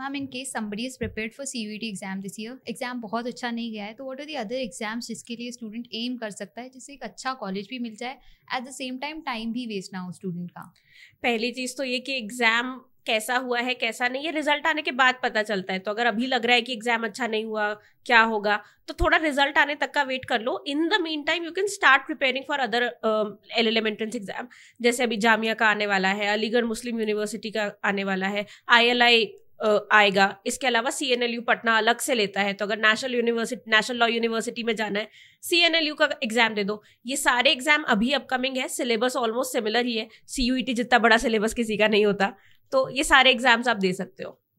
ma'am in case somebody is prepared for C T exam this year exam बहुत अच्छा नहीं गया है तो what are the other exams जिसके लिए स्टूडेंट एम कर सकता है जिससे एक अच्छा कॉलेज भी मिल जाए at the same time time भी वेस्ट ना हो स्टूडेंट का पहली चीज़ तो ये कि एग्जाम कैसा हुआ है कैसा नहीं ये रिजल्ट आने के बाद पता चलता है तो अगर अभी लग रहा है कि एग्जाम अच्छा नहीं हुआ क्या होगा तो थोड़ा रिजल्ट आने तक का वेट कर लो in the mean time you can start preparing for other L L entrance exam जैसे अभी जामिया का आने वाला है अलीगढ़ मुस्लिम यूनिवर्सिटी का आने वाला है आई आएगा इसके अलावा C N L U Patna अलग से लेता है तो अगर national university national law university में जाना है सी एन एल यू का एग्जाम दे दो ये सारे एग्जाम अभी अपकमिंग है सिलेबस ऑलमोस्ट सिमिलर ही है सी यू ई टी जितना बड़ा सिलेबस किसी का नहीं होता तो ये सारे एग्जाम्स आप दे सकते हो